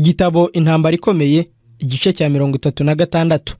igitabo intambara ikomeye igice cya mirongo itatu na gatandatu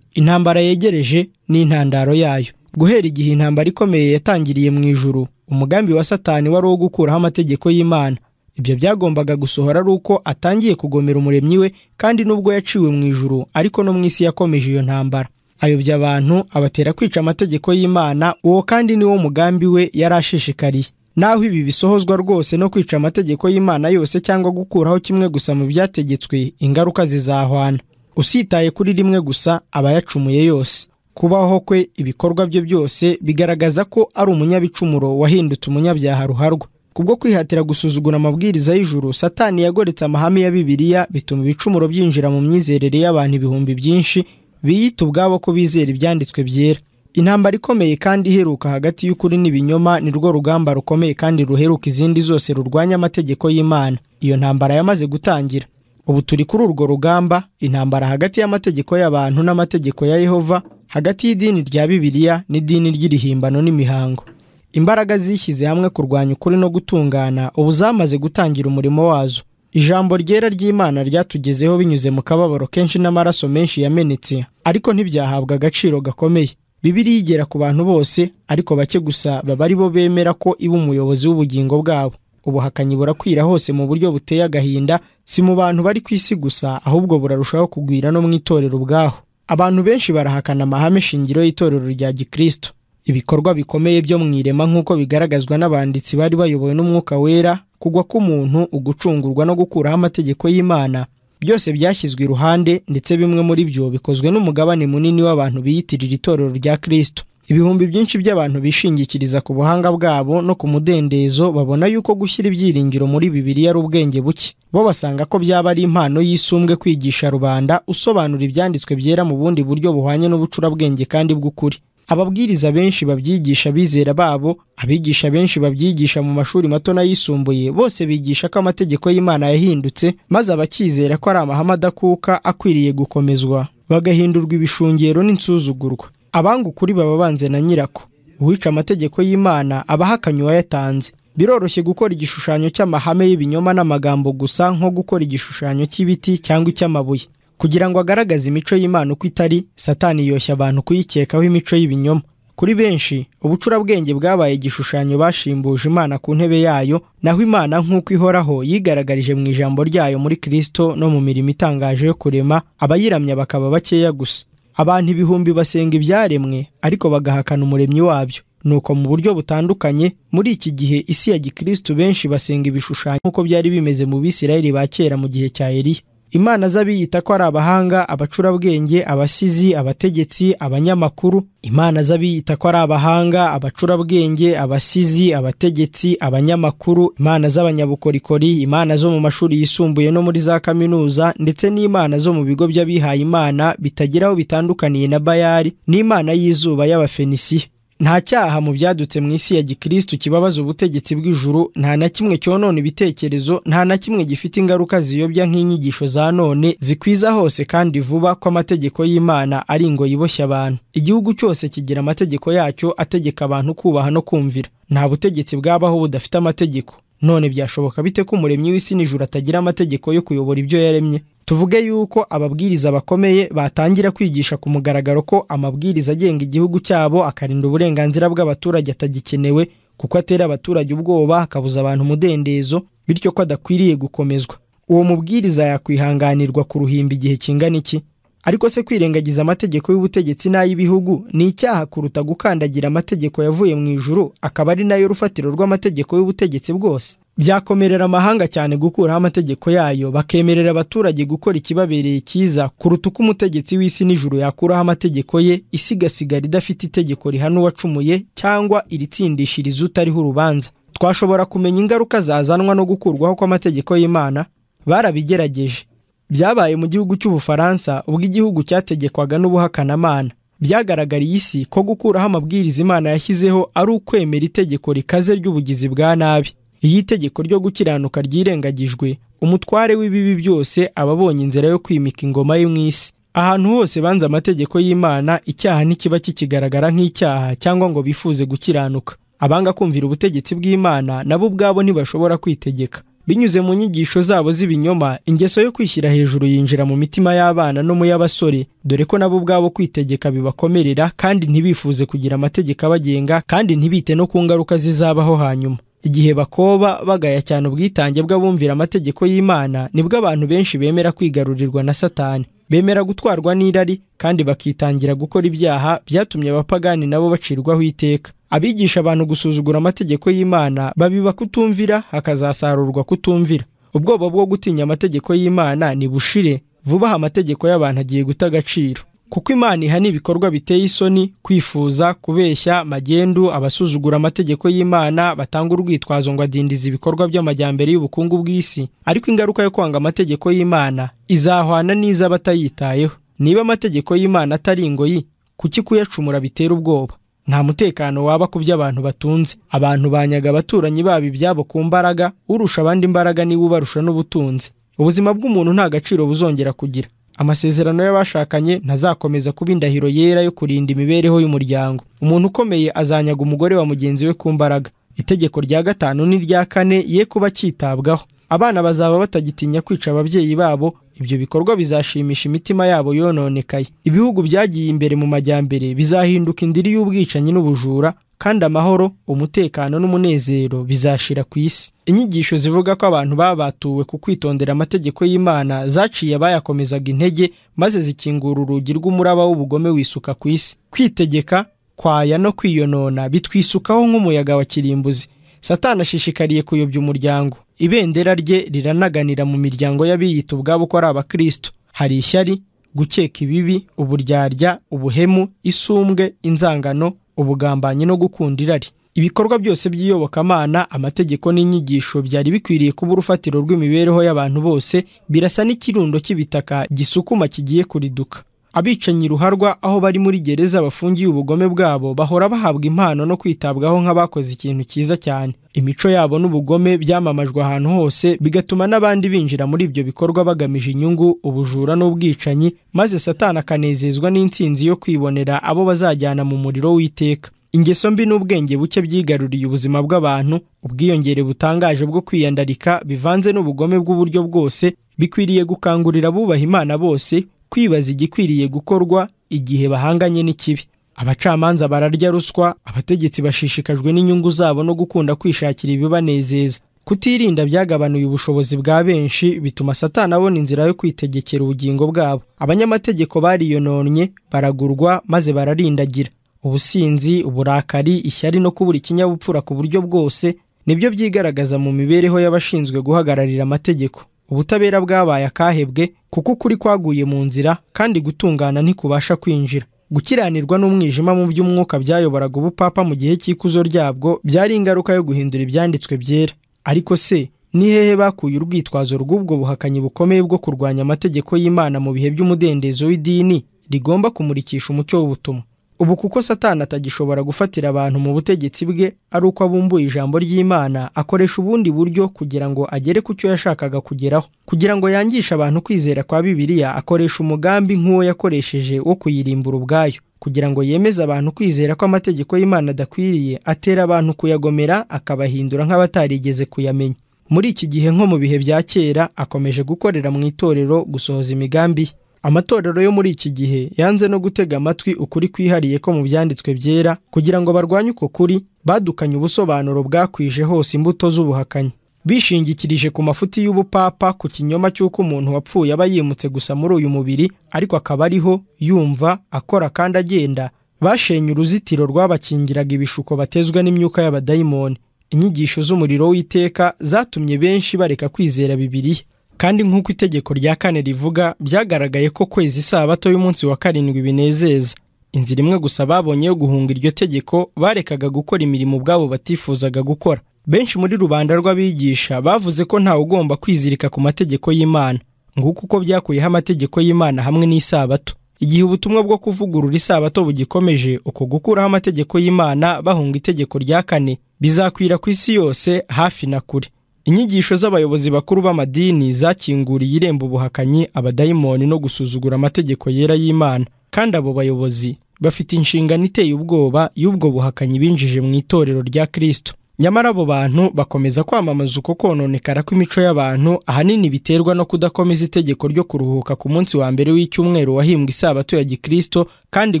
intambara yegereje n'intandaro yayo guhera igihe intambara ikomeye yatangiriye mu ijuru umugambi wa satani wari uwo gukuraho amategeko y'imana ibyo byagombaga gusohora ari uko atangiye kugomera umuremyi we kandi nubwo yaciwe mu ijuru ariko no mu isi yakomeje iyo ntambara ayobya abantu abatera kwica amategeko y'imana uwo kandi niwo mugambi we yari ashishikariye naho ibi bisohozwa rwose no kwica amategeko y'imana yose cyangwa gukuraho kimwe gusa mu byategetswe ingaruka zizahwana usitaye kuri rimwe gusa aba yacumuye yose kubaho kwe ibikorwa bye byose bigaragaza ko ari umunyabicumuro wahindutse umunyabyaha ruharwa kubwo kwihatira gusuzugura amabwiriza y'ijuru satani yagoretse amahame ya bibiliya bituma ibicumuro byinjira mu myizerere y'abantu ibihumbi byinshi biyita ubwabo ko bizera ibyanditswe byera intambara ikomeye kandi iheruka hagati y'ukuri n'ibinyoma ni rwo rugamba rukomeye kandi ruheruka izindi zose rurwanya amategeko y'imana iyo ntambara yamaze gutangira ubu turi kuri urwo rugamba intambara hagati y'amategeko y'abantu n'amategeko ya yehova hagati y'idini rya bibiliya n'idini ry'irihimbano n'imihango imbaraga zishyize hamwe kurwanya ukuri no gutungana ubu zamaze gutangira umurimo wazo ijambo ryera ry'imana ryatugezeho binyuze mu kababaro kenshi n'amaraso menshi yamenetse ariko ntibyahabwa agaciro gakomeye bibiriya igera ku bantu bose ariko bake gusa baba ari bo bemera ko iba umuyobozi w'ubugingo bwabo ubuhakanyi burakwira hose mu buryo buteye agahinda si mu bantu bari ku isi gusa ahubwo burarushaho kugwira no mu itorero ubwaho abantu benshi barahakana amahame shingiro y'itorero rya gikristo ibikorwa bikomeye byo mu irema nk'uko bigaragazwa n'abanditsi bari bayobowe n'umwuka wera kugwa k'umuntu ugucungurwa no gukuraho amategeko y'imana byose byashyizwe iruhande ndetse bimwe muri byo bikozwe n'umugabane munini w'abantu biyitirira itorero rya kirisito ibihumbi byinshi by'abantu bishingikiriza ku buhanga bwabo no ku mudendezo babona yuko gushyira ibyiringiro muri bibiri ari ubwenge buke bo basanga ko byaba ari impano y'isumbwe kwigisha rubanda usobanura ibyanditswe byera mu bundi buryo buhwanye n'ubucurabwenge kandi bw'ukuri ababwiriza benshi babyigisha bizera babo abigisha benshi babyigisha mu mashuri mato n'ayisumbuye bose bigisha ko amategeko y'imana yahindutse maze abakizera ko ari amahame adakuka akwiriye gukomezwa bagahindurwa ibishungero n'insuzugurwa abanga ukuri baba banze na nyirako uwica amategeko y'imana aba ahakanye uwayatanze biroroshye gukora igishushanyo cy'amahame y'ibinyoma n'amagambo gusa nko gukora igishushanyo cy'ibiti cyangwa icy'amabuye kugira ngo agaragaze imico y'Imana uko itari satani yoshya abantu kuyikekaho imico y'ibinyoma kuri benshi ubucurabwenge bwabaye igishushanyo bashimbuje imana ku ntebe yayo naho imana nk'uko ihoraho yigaragarije mu ijambo ryayo muri kirisito no mu mirimo itangaje yo kurema abayiramya bakaba bakeya gusa abantu ibihumbi basenga ibyaremwe ariko bagahakana umuremyi wabyo nuko mu buryo butandukanye muri iki gihe isi ya gikristo benshi basenga ibishushanyo nk'uko byari bimeze mu bisirayeli ba kera mu gihe cya eliya imana z'abiyita ko ari abahanga abacurabwenge abasizi abategetsi abanyamakuru imana z'abiyita ko ari abahanga abacurabwenge abasizi abategetsi abanyamakuru imana z'abanyabukorikori imana zo mu mashuri yisumbuye no muri za kaminuza ndetse n'imana zo mu bigo by'abihaye imana bitagiraho bitandukaniye na bayari n'imana y'izuba y'abafenisiya nta cyaha mu byadutse mu isi ya gikirisitu kibabaza ubutegetsi bw'ijuru nta na kimwe cyonona ibitekerezo nta na kimwe gifite ingaruka ziyobya nk'inyigisho za none zikwiza hose kandi vuba ko amategeko y'imana ari ngo yiboshye abantu igihugu cyose kigira amategeko yacyo ategeka abantu kubaha no kumvira nta butegetsi bwabaho budafite amategeko none byashoboka bite ko umuremyi w'isi n'ijuru atagira amategeko yo kuyobora ibyo yaremye tuvuge yuko ababwiriza bakomeye batangira kwigisha ku mugaragaro ko amabwiriza agenga igihugu cyabo akarinda uburenganzira bw'abaturage atagikenewe kuko atera abaturage ubwoba akabuza abantu umudendezo bityo ko adakwiriye gukomezwa uwo mubwiriza yakwihanganirwa ku ruhimbi igihe kingana iki ariko se kwirengagiza amategeko y'ubutegetsi n'ay'ibihugu ni icyaha kuruta gukandagira amategeko yavuye mu ijuru akaba ari nayo rufatiro rw'amategeko y'ubutegetsi bwose byakomerera amahanga cyane gukuraho amategeko yayo bakemerera abaturage gukora ikibabereye cyiza kuruta uko umutegetsi w'isi n'ijuru yakuraho amategeko ye isi idafite itegeko rihana uwacumuye cyangwa iritsindishiriza utariho urubanza twashobora kumenya ingaruka zazanwa no gukurwaho kw'amategeko y'imana barabigerageje byabaye mu gihugu cy'ubufaransa ubwo igihugu cyategekwaga n'ubuhakanamana byagaragariye isi ko gukuraho amabwiriza imana yashyizeho ari ukwemera itegeko rikaze ry'ubugizi bwa nabi iyo itegeko ryo gukiranuka ryirengagijwe umutware w'ibibi byose aba abonye inzira yo kwimika ingoma ye mu isi ahantu hose banze amategeko y'imana icyaha ntikiba kikigaragara nk'icyaha cyangwa ngo bifuze gukiranuka abanga kumvira ubutegetsi bw'imana nabo ubwabo ntibashobora kwitegeka binyuze mu nyigisho zabo z'ibinyoma ingeso yo kwishyira hejuru yinjira mu mitima y'abana no mu y'abasore dore ko nabo ubwabo kwitegeka bibakomerera kandi ntibifuze kugira amategeko abagenga kandi ntibite no ku ngaruka zizabaho hanyuma igihe bakoba bagaya cyane ubwitange bw'abumvira amategeko y'imana nibwo abantu benshi bemera kwigarurirwa na satani bemera gutwarwa n'irari kandi bakitangira gukora ibyaha byatumye abapagani nabo bacirwaho iteka abigisha abantu gusuzugura amategeko y'imana babiba kutumvira hakazasarurwa kutumvira ubwoba bwo gutinya amategeko y'imana ni bushire vuba aha amategeko y'abantu agiye guta agaciro kuko imana ihana ibikorwa biteye isoni kwifuza kubeshya magendu abasuzugura amategeko y'imana batanga urwitwazo ngo adindiza ibikorwa by'amajyambere y'ubukungu bw'isi ariko ingaruka yo kwanga amategeko y'imana izahwana n’iza batayitayeho niba amategeko y'imana atari ingoyi kuki kuyacumura bitera ubwoba nta mutekano waba ku byo abantu batunze abantu banyaga abaturanyi babo ibyabo ku mbaraga urusha abandi imbaraga niwe ubarusha n'ubutunzi ubuzima bw'umuntu nta gaciro buzongera kugira amasezerano y'abashakanye ntazakomeza kuba indahiro yera yo kurinda imibereho y'umuryango umuntu ukomeye azanyaga umugore wa mugenzi we ku mbaraga itegeko rya gatanu n'irya kane ye kuba cyitabwaho abana bazaba batagitinya kwica ababyeyi babo ibyo bikorwa bizashimisha imitima yabo yononekaye ibihugu byagiye imbere mu majyambere bizahinduka indiri y'ubwicanyi n'ubujura kandi amahoro umutekano n'umunezero bizashira ku isi inyigisho zivuga ko abantu babatuwe ku kwitondera amategeko y'imana zaciye bayakomezaga intege maze zikingura urugi rw'umuraba w'ubugome wisuka ku isi kwitegeka kwaya no kwiyonona bitwisukaho nk'umuyaga wa kirimbuzi satana ashishikariye kuyobya umuryango ibendera rye riranaganira mu miryango y'abiyita ubwabo ko ari abakristo hari ishyari gukeka ibibi uburyarya ubuhemu isumbwe inzangano ubugambanyi no gukunda irari ibikorwa byose by'iyobokamana amategeko n'inyigisho byari bikwiriye kuba urufatiro rw'imibereho y'abantu bose birasa n'ikirundo cy'ibitaka gisukuma kigiye kuriduka abicanyi ruharwa aho bari muri gereza bafungiye ubugome bwabo bahora bahabwa impano no kwitabwaho nk'abakoze ikintu cyiza cyane imico yabo n'ubugome byamamajwe ahantu hose bigatuma n'abandi binjira muri ibyo bikorwa bagamije inyungu ubujura n'ubwicanyi maze satana akanezezwa n'intsinzi yo kwibonera abo bazajyana mu muriro w'iteka ingeso mbi n'ubwenge buke byigaruriye ubuzima bw'abantu ubwiyongere butangaje bwo kwiyandarika bivanze n'ubugome bw'uburyo bwose bikwiriye gukangurira abubaha imana bose kwibaza igikwiriye gukorwa igihe bahanganye n'ikibi abacamanza bararya ruswa abategetsi bashishikajwe n'inyungu zabo no gukunda kwishakira ibibanezeza kutirinda byagabanuye ubushobozi bwa benshi bituma satana abona inzira yo kwitegekera ubugingo bwabo abanyamategeko bariyononnye baragurwa maze bararindagira ubusinzi uburakari ishyari no kubura ikinyabupfura ku buryo bwose nibyo byigaragaza mu mibereho y'abashinzwe guhagararira amategeko ubutabera bwabaye akahebwe kuko ukuri kwaguye mu nzira kandi gutungana ntikubasha kwinjira gukiranirwa n'umwijima mu by'umwuka byayoboraga ubupapa mu gihe cy'ikuzo ryabwo byari ingaruka yo guhindura ibyanditswe byera ariko se ni hehe bakuye urwitwazo rw'ubwo buhakanyi bukomeye bwo kurwanya amategeko y'imana mu bihe by'umudendezo w'idini rigomba kumurikisha umucyo w'ubutumwa ubu kuko satana atagishobora gufatira abantu mu butegetsi bwe ari uko abumbuye ijambo ry'imana akoresha ubundi buryo kugira ngo agere ku cyo yashakaga kugeraho kugira ngo yangishe abantu kwizera kwa bibiliya akoresha umugambi nk'uwo yakoresheje wo kuyirimbura ubwayo kugira ngo yemeze abantu kwizera ko amategeko y'imana adakwiriye atera abantu kuyagomera akabahindura nk'abatarigeze kuyamenya muri iki gihe nko mu bihe bya kera akomeje gukorera mu itorero gusohoza imigambi ye amatorero yo muri iki gihe yanze no gutega amatwi ukuri kwihariye ko mu byanditswe byera kugira ngo barwanye uko kuri badukanye ubusobanuro bwakwije hose imbuto z'ubuhakanyi bishingikirije ku mafuti y'ubupapa ku kinyoma cy'uko umuntu wapfuye aba yimutse gusa muri uyu mubiri ariko akaba ariho yumva akora kandi agenda bashenye uruzitiro rwabakingiraga ibishuko batezwa n'imyuka y'abadayimoni inyigisho z'umuriro w'iteka zatumye benshi bareka kwizera bibiliya kandi nk'uko itegeko rya kane rivuga byagaragaye ko kwezi isabato y'umunsi wa karindwi binezeza inzira imwe gusa babonye yo guhunga iryo tegeko barekaga gukora imirimo ubwabo batifuzaga gukora benshi muri rubanda rw'abigisha bavuze ko ntawe ugomba kwizirika ku mategeko y'imana nguko uko byakuyeho amategeko y'imana hamwe n'isabato igihe ubutumwa bwo kuvugurura isabato bugikomeje uko gukuraho amategeko y'imana bahunga itegeko rya kane bizakwira ku isi yose hafi na kure inyigisho z'abayobozi bakuru b'amadini zakinguriye irembo ubuhakanyi abadayimoni no gusuzugura amategeko yera y'imana kandi abo bayobozi bafite inshingano iteye ubwoba y'ubwo buhakanyi binjije mu itorero rya Kristo nyamara abo bantu bakomeza kwamamaza uko kononekara kw'imico y'abantu ahanini biterwa no kudakomeza itegeko ryo kuruhuka ku munsi wa mbere w'icyumweru wahimbwe isabato ya Gikristo kandi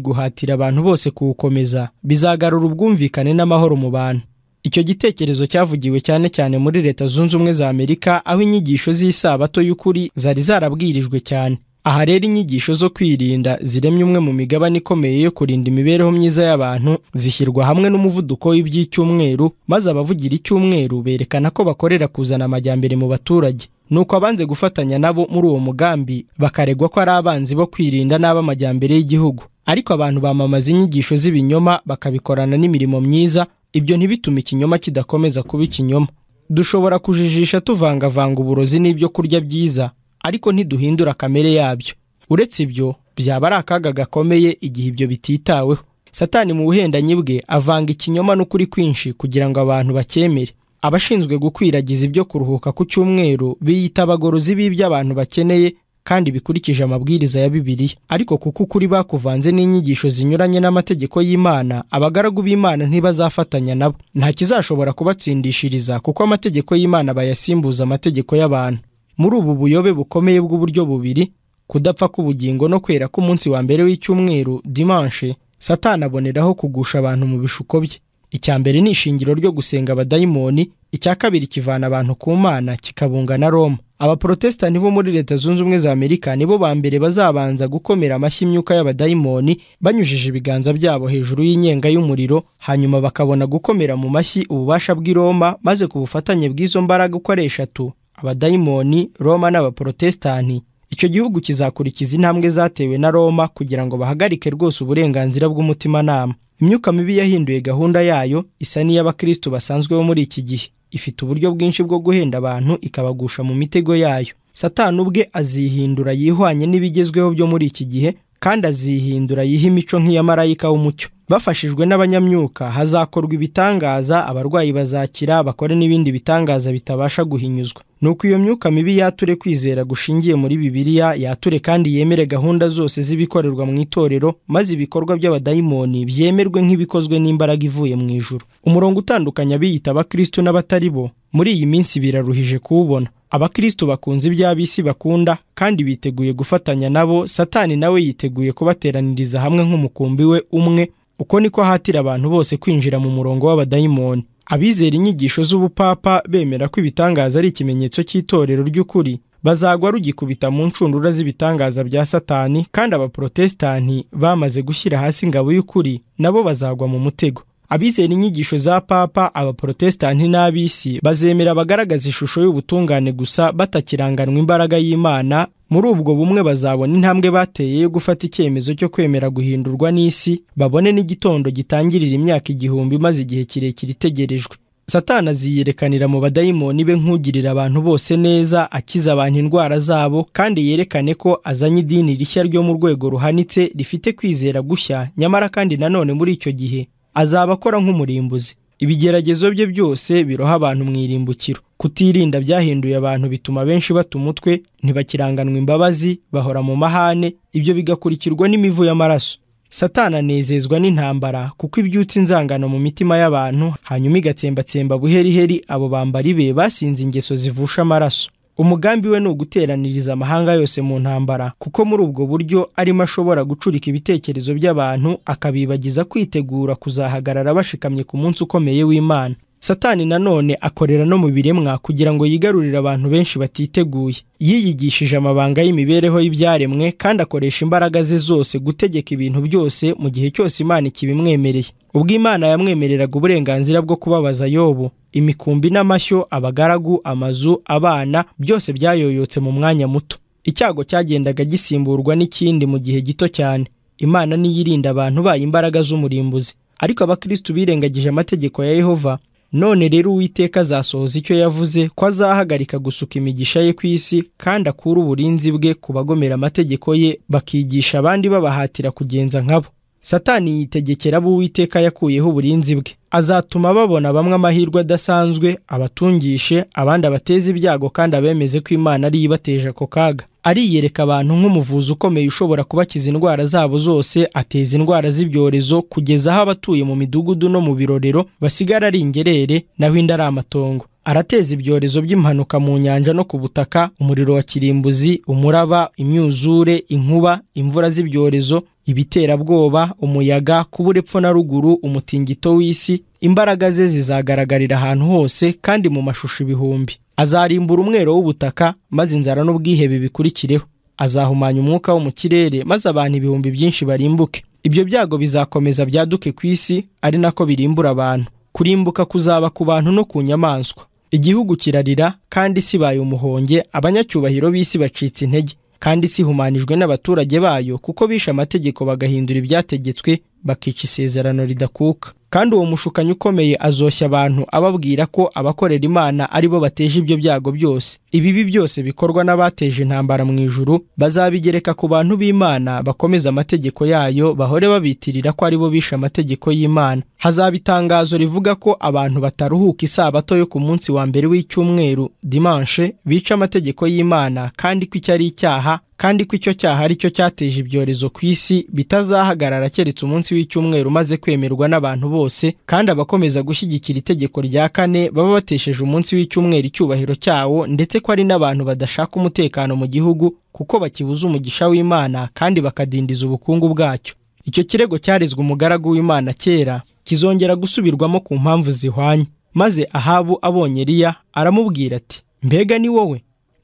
guhatira abantu bose kuwukomeza bizagarura ubwumvikane n'amahoro mu bantu icyo gitekerezo cyavugiwe cyane cyane muri leta zunze ubumwe za amerika aho inyigisho z'isabato y'ukuri zari zarabwirijwe cyane aha rero inyigisho zo kwirinda ziremye umwe mu migabane ikomeye yo kurinda imibereho myiza y'abantu zishyirwa hamwe n'umuvuduko w'iby'icyumweru maze abavugira icyumweru berekana ko bakorera kuzana amajyambere mu baturage nuko abanze gufatanya nabo muri uwo mugambi bakaregwa ko ari abanzi bo kwirinda n'ab'amajyambere y'Igihugu ariko abantu bamamaza inyigisho z'ibinyoma bakabikorana n'imirimo myiza ibyo ntibituma ikinyoma kidakomeza kuba ikinyoma dushobora kujijisha tuvangavanga uburozi n'ibyo kurya byiza ariko ntiduhindura kamere yabyo uretse ibyo byaba ari akaga gakomeye igihe ibyo bititaweho satani mu buhendanyi bwe avanga ikinyoma n'ukuri kwinshi kugira ngo abantu bakemere abashinzwe gukwiragiza ibyo kuruhuka ku cyumweru biyita abagorozi b'ibyo abantu bakeneye kandi bikurikije amabwiriza ya Bibiliya ariko kuko ukuri bakuvanze n'inyigisho zinyuranye n'amategeko y'Imana abagaragu b'Imana ntibazafatanya nabo nta kizashobora kubatsindishiriza kuko amategeko y'Imana bayasimbuza amategeko y'abantu muri ubu buyobe bukomeye bw'uburyo bubiri kudapfa k'ubugingo no kwera k'umunsi wa mbere w'icyumweru dimanche satani aboneraho kugusha abantu mu bishuko bye icya mbere ni ishingiro ryo gusenga abadayimoni icya kabiri kivana abantu ku mana kikabunga na Roma abaporotesitanti bo muri leta zunze ubumwe za amerika nibo ba mbere bazabanza gukomera amashyi imyuka y'abadayimoni banyujije ibiganza byabo hejuru y'inyenga y'umuriro hanyuma bakabona gukomera mu mashyi ububasha bw'i roma maze ku bufatanye bw'izo mbaraga uko ari eshatu abadayimoni roma n'abaporotesitanti icyo gihugu kizakurikiza intambwe zatewe na roma kugira ngo bahagarike rwose uburenganzira bw'umutimanama imyuka mibi yahinduye gahunda yayo isa n'iy'abakristo basanzwe bo muri iki gihe ifite uburyo bwinshi bwo guhenda abantu ikabagusha mu mitego yayo satani ubwe azihindura yihwanye n'ibigezweho byo muri iki gihe kandi azihindura yiha imico nk'iya marayika w'umucyo bafashijwe n'abanyamyuka hazakorwa ibitangaza abarwayi bazakira bakore n'ibindi bitangaza bitabasha guhinyuzwa nuko iyo myuka mibi yature kwizera gushingiye muri bibiliya yature kandi yemere gahunda zose z'ibikorerwa mu itorero maze ibikorwa by'abadayimoni byemerwe nk'ibikozwe n'imbaraga ivuye mu ijuru umurongo utandukanye abiyita abakristu n'abatari bo muri iyi minsi biraruhije kuwubona abakristu bakunze iby'ab'isi bakunda kandi biteguye gufatanya nabo satani nawe yiteguye kubateraniriza hamwe nk'umukumbi we umwe uko niko ahatira abantu bose kwinjira mu murongo w'abadayimoni abizera inyigisho z'ubupapa bemera ko ibitangaza ari ikimenyetso cy'itorero ry'ukuri bazagwa rugikubita mu ncundura z'ibitangaza bya satani kandi abaporotesitanti bamaze gushyira hasi ingabo y'ukuri nabo bazagwa mu mutego abizera inyigisho za papa abaporotesitanti n'ab'isi bazemera bagaragaza ishusho y'ubutungane gusa batakiranganwa imbaraga y'imana muri ubwo bumwe bazabona intambwe bateye yo gufata icyemezo cyo kwemera guhindurwa n'isi babone n'igitondo gitangirira imyaka igihumbi maze igihe kirekire itegerejwe satana ziyerekanira mu badayimoni be nk'ugirira abantu bose neza akiza abantu indwara zabo kandi yerekane ko azanye idini rishya ryo mu rwego ruhanitse rifite kwizera gushya nyamara kandi nanone muri icyo gihe azaba akora nk'umurimbuzi ibigeragezo bye byose biroha abantu mu irimbukiro kutirinda byahinduye abantu bituma benshi bata umutwe ntibakiranganwa imbabazi bahora mu mahane ibyo bigakurikirwa n'imivu y'amaraso satana anezezwa n'intambara kuko ibyutsa inzangano mu mitima y'abantu hanyuma igatsembatsemba buheriheri abo bambari be basinze ingeso zivusha amaraso umugambi we ni uguteraniriza amahanga yose mu ntambara kuko muri ubwo buryo arimo ashobora gucurika ibitekerezo by'abantu akabibagiza kwitegura kuzahagarara bashikamye ku munsi ukomeye w'imana satani nanone akorera no mu biremwa kugira ngo yigarurire abantu benshi batiteguye yiyigishije amabanga y'imibereho y'ibyaremwe kandi akoresha imbaraga ze zose gutegeka ibintu byose mu gihe cyose imana ikibimwemereye ubwo imana yamwemereraga uburenganzira bwo kubabaza yobu imikumbi n'amashyo abagaragu amazu abana byose byayoyotse mu mwanya muto icyago cyagendaga gisimburwa n'ikindi mu gihe gito cyane imana niyirinda abantu bayo imbaraga z'umurimbuzi ariko abakirisitu birengagije amategeko ya yehova none rero uwiteka azasohoza icyo yavuze ko azahagarika gusuka imigisha ye ku isi kandi akura uburinzi bwe ku bagomera amategeko ye bakigisha abandi babahatira kugenza nkabo satani yitegekera abo uwiteka yakuyeho uburinzi bwe azatuma babona bamwe amahirwe adasanzwe abatungishe abandi abateze ibyago kandi abemeze ko imana ariyo ibateje ako kaga ariyereka abantu nk'umuvuzi ukomeye ushobora kubakiza indwara zabo zose ateza indwara z'ibyorezo kugeza aho abatuye mu midugudu no mu birorero basigara ari ingerere naho inda ari amatongo arateza ibyorezo by'impanuka mu nyanja no ku butaka umuriro wa kirimbuzi umuraba imyuzure inkuba imvura z'ibyorezo ibiterabwoba umuyaga kubura epfo na ruguru umutingito w'isi imbaraga ze zizagaragarira ahantu hose kandi mu mashusho ibihumbi azarimbura umwero w'ubutaka maze inzara n'ubwihebe bikurikireho azahumanya umwuka wo mu kirere maze abantu ibihumbi byinshi barimbuke ibyo byago bizakomeza byaduke ku isi ari nako birimbura abantu kurimbuka kuzaba ku bantu no ku nyamaswa igihugu kirarira kandi isi ibaye umuhonge abanyacyubahiro b'isi bacitse intege kandi sihumanijwe n'abaturage bayo kuko bishe amategeko bagahindura ibyategetswe bakica isezerano ridakuka kandi uwo mushukanyi ukomeye azoshya abantu ababwira ko abakorera imana ari bo bateje ibyo byago byose ibibi byose bikorwa n'abateje intambara mu ijuru bazabigereka ku bantu b'imana bakomeza amategeko yayo bahore babitirira ko ari bo bishe amategeko y'imana hazaba itangazo rivuga ko abantu bataruhuka isabato yo ku munsi wa mbere w'icyumweru dimanche bica amategeko y'imana kandi ko icyo ari icyaha kandi ko icyo cyaha ari cyo cyateje ibyorezo ku isi bitazahagarara keretse umunsi w'icyumweru umaze kwemerwa n'abantu bose bose kandi abakomeza gushyigikira itegeko rya kane baba batesheje umunsi w'icyumweru icyubahiro cyawo ndetse ko ari n'abantu badashaka umutekano mu gihugu kuko bakibuza umugisha w'imana kandi bakadindiza ubukungu bwacyo icyo kirego cyarezwe umugaragu w'imana kera kizongera gusubirwamo ku mpamvu zihwanye maze ahabu abonye Eliya aramubwira ati mbega ni wowe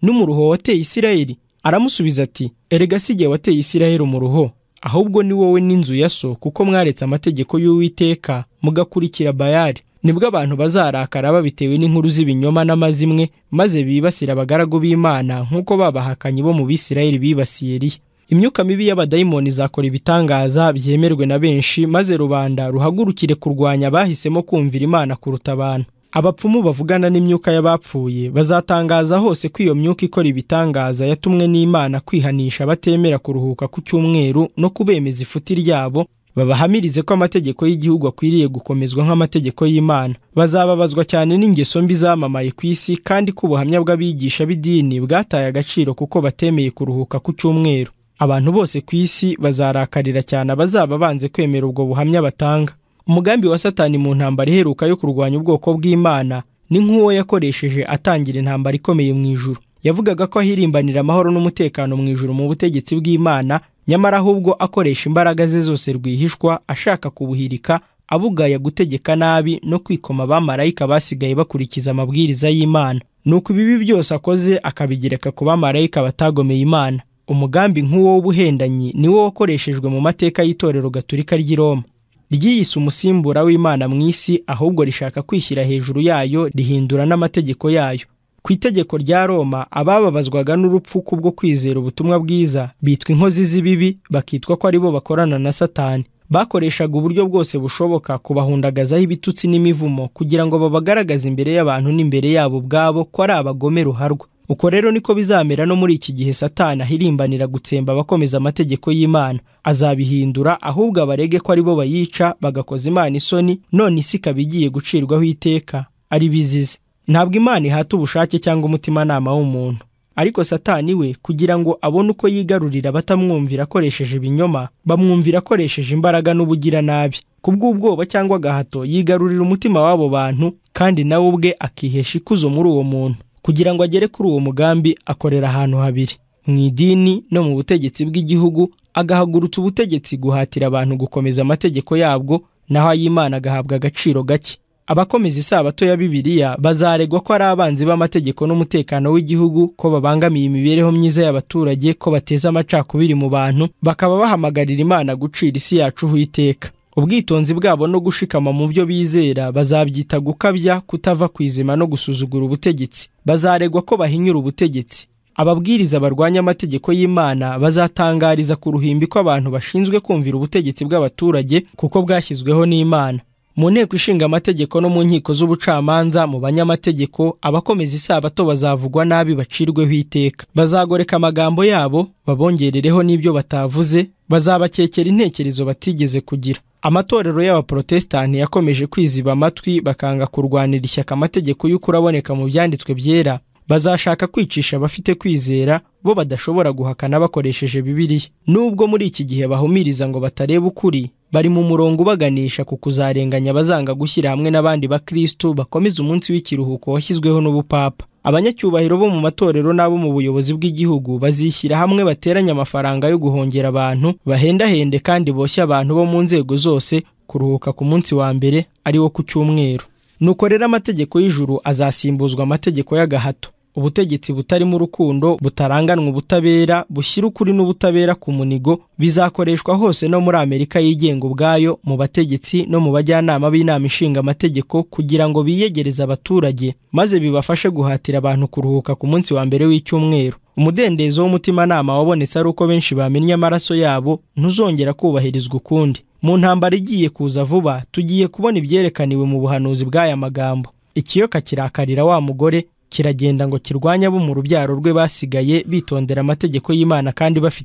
n'umuruho wateye isirayeli aramusubiza ati erega si igihe wateye isirayeli umuruho ahubwo ni wowe n'inzu ya so kuko mwaretse amategeko y'uwiteka mugakurikira bayari nibwo abantu bazarakara babitewe n'inkuru z'ibinyoma n'amazimwe maze bibasira abagaragu b'imana nk'uko babahakanyi bo mu bisirayeli bibasiye riya imyuka mibi y'abadayimoni izakora ibitangaza byemerwe na benshi maze rubanda ruhagurukire kurwanya bahisemo kumvira imana kuruta abantu abapfumu bavugana n'imyuka y'abapfuye bazatangaza hose ko iyo myuka ikora ibitangaza yatumwe n'imana kwihanisha batemera kuruhuka ku cyumweru no kubemeza ifuti ryabo babahamirize ko amategeko y'igihugu akwiriye gukomezwa nk'amategeko y'imana bazababazwa cyane n'ingeso mbi zamamaye ku isi kandi ko ubuhamya bw'abigisha b'idini bwataye agaciro kuko batemeye kuruhuka ku cyumweru abantu bose ku isi bazarakarira cyane abazaba banze kwemera ubwo buhamya batanga umugambi wa satani mu ntambara iheruka yo kurwanya ubwoko bw'imana ni nk'uwo yakoresheje atangira intambara ikomeye mu ijuru yavugaga ko ahirimbanira amahoro n'umutekano mu ijuru mu butegetsi bw'imana nyamara ahubwo akoresha imbaraga ze zose rwihishwa ashaka kubuhirika abugaya gutegeka nabi no kwikoma abamarayika basigaye bakurikiza amabwiriza y'imana nuko ibibi byose akoze akabigereka ku bamarayika batagomeye imana umugambi nk'uwo w'ubuhendanyi niwo wakoreshejwe mu mateka y'itorero gatolika ry'i roma ryiyise umusimbura w'imana mu isi ahubwo rishaka kwishyira hejuru yayo rihindura n'amategeko yayo ku itegeko rya roma abababazwaga n'urupfu kubwo kwizera ubutumwa bwiza bitwa inkozi z'ibibi bakitwa ko aribo bakorana na satani bakoreshaga uburyo bwose bushoboka kubahundagazaho ibitutsi n'imivumo kugira ngo babagaragaze imbere y'abantu n'imbere yabo ubwabo ko ari abagome ruharwa uko rero niko bizamera no muri iki gihe satani ahirimbanira gutsemba abakomeza amategeko y'imana azabihindura ahubwo abarege ko ari bo bayica bagakoza imana isoni none isi ikaba igiye gucirwaho iteka ari bizize ntabwo imana ihata ubushake cyangwa umutimanama w'umuntu ariko satani we kugira ngo abone uko yigarurira batamwumvira akoresheje ibinyoma bamwumvira akoresheje imbaraga n’ubugira nabi n'ubugiranabi kubw'ubwoba cyangwa agahato yigarurira umutima w'abo bantu kandi nawe ubwe akihesha ikuzo muri uwo muntu kugira ngo agere kuri uwo mugambi akorera ahantu habiri mu idini no mu butegetsi bw'igihugu agahagurutsa ubutegetsi guhatira abantu gukomeza amategeko yabwo naho ay'imana agahabwa agaciro gake abakomeza isabato ya bibiliya bazaregwa ko ari abanzi b'amategeko n'umutekano w'igihugu ko babangamiye imibereho myiza y'abaturage ko bateza amacakubiri mu bantu bakaba bahamagarira imana gucira isi yacu iteka ubwitonzi bwabo no gushikama mu byo bizera bazabyita gukabya kutava ku izima no gusuzugura ubutegetsi bazaregwa ko bahinyura ubutegetsi ababwiriza barwanya amategeko y'imana bazatangariza ku ruhimbi ko abantu bashinzwe kumvira ubutegetsi bw'abaturage kuko bwashyizweho n'imana mu nteko ishinga amategeko no mu nkiko z'ubucamanza mu banyamategeko abakomeza isabato bazavugwa nabi bacirweho iteka bazagoreka amagambo yabo babongerereho n'ibyo batavuze bazabakekera intekerezo batigeze kugira amatorero y'abaporotesitanti yakomeje kwiziba amatwi bakanga kurwanira ishyaka amategeko y'ukuri aboneka mu byanditswe byera bazashaka kwicisha abafite kwizera bo badashobora guhakana bakoresheje bibiliya nubwo muri iki gihe bahumiriza ngo batarebe ukuri bari mu murongo ubaganisha ku kuzarenganya abazanga gushyira hamwe n'abandi bakristo bakomeza umunsi w'ikiruhuko washyizweho n'ubupapa abanyacyubahiro bo mu matorero n'abo mu buyobozi bw'igihugu bazishyira hamwe bateranya amafaranga yo guhongera abantu bahendahende kandi boshye abantu bo mu nzego zose kuruhuka ku munsi wa mbere ari wo ku cyumweru nuko rero amategeko y'ijuru azasimbuzwa amategeko y'agahato ubutegetsi butarimo urukundo butaranganwa ubutabera bushyira ukuri n'ubutabera ku munigo bizakoreshwa hose no muri amerika yigenga ubwayo mu bategetsi no mu bajyanama b'inama ishinga amategeko kugira ngo biyegereze abaturage maze bibafashe guhatira abantu kuruhuka ku munsi wa mbere w'icyumweru umudendezo w'umutimanama wabonetse ari uko benshi bamennye amaraso yabo ntuzongera kubahirizwa ukundi mu ntambara igiye kuza vuba tugiye kubona ibyerekaniwe mu buhanuzi bw'aya magambo ikiyoka kirakarira wa mugore kiragenda ngo kirwanye abo mu rubyaro rwe basigaye bitondera amategeko y'Imana kandi bafite